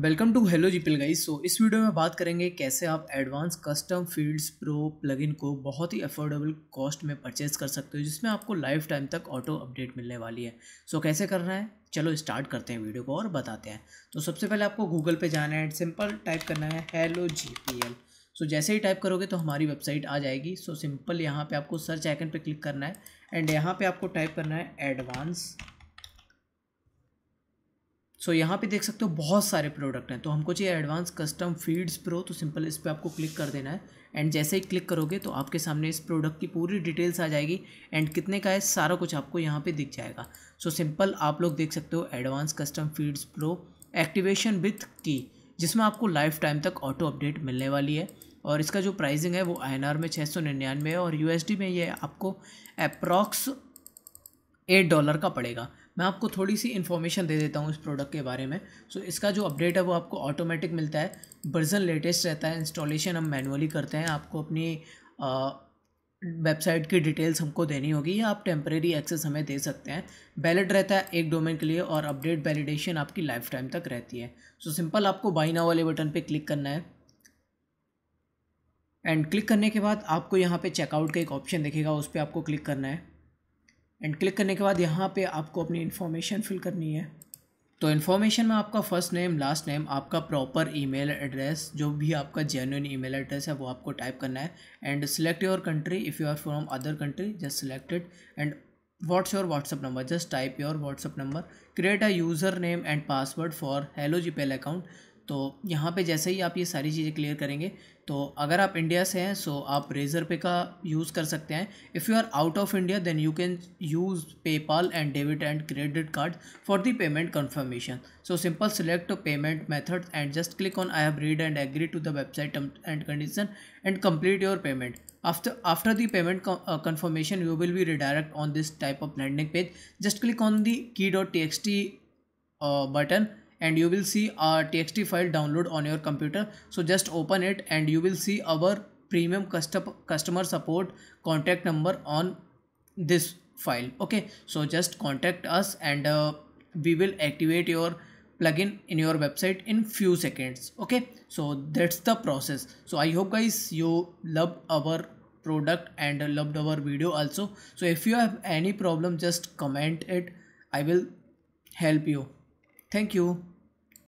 welcome to hello GPL guys so इस video में बात करेंगे कैसे आप advance custom fields pro plugin को बहुत ही अफोर्डेबल कॉस्ट में परचेज कर सकते हो जिसमें आपको लाइफ टाइम तक ऑटो अपडेट मिलने वाली है सो so, कैसे करना है चलो स्टार्ट करते हैं वीडियो को और बताते हैं तो सबसे पहले आपको गूगल पे जाना है सिंपल टाइप करना है hello G P L so जैसे ही टाइप करोगे तो हमारी वेबसाइट आ जाएगी सो सिंपल यहाँ पर आपको सर्च आइकन पर क्लिक करना है एंड यहाँ पर आपको टाइप करना है एडवांस सो so, यहाँ पे देख सकते हो बहुत सारे प्रोडक्ट हैं तो हमको चाहिए एडवांस कस्टम फीड्स प्रो तो सिंपल इस पर आपको क्लिक कर देना है एंड जैसे ही क्लिक करोगे तो आपके सामने इस प्रोडक्ट की पूरी डिटेल्स आ जाएगी एंड कितने का है सारा कुछ आपको यहाँ पे दिख जाएगा सो so, सिंपल आप लोग देख सकते हो advance custom fields pro activation with key जिसमें आपको लाइफ टाइम तक ऑटो अपडेट मिलने वाली है और इसका जो प्राइसिंग है वो आई में छः सौ निन्यानवे है और यू में ये आपको अप्रॉक्स एट डॉलर का पड़ेगा मैं आपको थोड़ी सी इन्फॉर्मेशन दे देता हूँ इस प्रोडक्ट के बारे में सो so, इसका जो अपडेट है वो आपको ऑटोमेटिक मिलता है वर्जन लेटेस्ट रहता है इंस्टॉलेशन हम मैनुअली करते हैं आपको अपनी वेबसाइट की डिटेल्स हमको देनी होगी या आप टेम्प्रेरी एक्सेस हमें दे सकते हैं बैलेट रहता है एक डोमेन के लिए और अपडेट वैलिडेशन आपकी लाइफ टाइम तक रहती है सो so, सिंपल आपको बाई वाले बटन पर क्लिक करना है एंड क्लिक करने के बाद आपको यहाँ पर चेकआउट का एक ऑप्शन दिखेगा उस पर आपको क्लिक करना है एंड क्लिक करने के बाद यहाँ पे आपको अपनी इन्फॉर्मेशन फिल करनी है तो इन्फॉर्मेशन में आपका फ़र्स्ट नेम लास्ट नेम आपका प्रॉपर ईमेल एड्रेस जो भी आपका जेन्यून ईमेल एड्रेस है वो आपको टाइप करना है and select your country if you are from other country just selected and what's your WhatsApp number just type your WhatsApp number create a user name and password for hello G account तो यहाँ पे जैसे ही आप ये सारी चीज़ें clear करेंगे तो अगर आप इंडिया से हैं सो आप रेज़र पे का यूज़ कर सकते हैं if you are out of India then you can use PayPal and debit and credit card for the payment confirmation so simple select payment method and just click on I have read and agree to the website and condition and complete your payment the payment confirmation you will be redirect on this type of landing page just click on the key dot T X T button and you will see a txt file download on your computer so just open it and you will see our premium customer support contact number on this file okay so just contact us and uh, we will activate your plugin in your website in few seconds okay so that's the process so i hope guys you love our product and loved our video also so if you have any problem just comment it i will help you thank you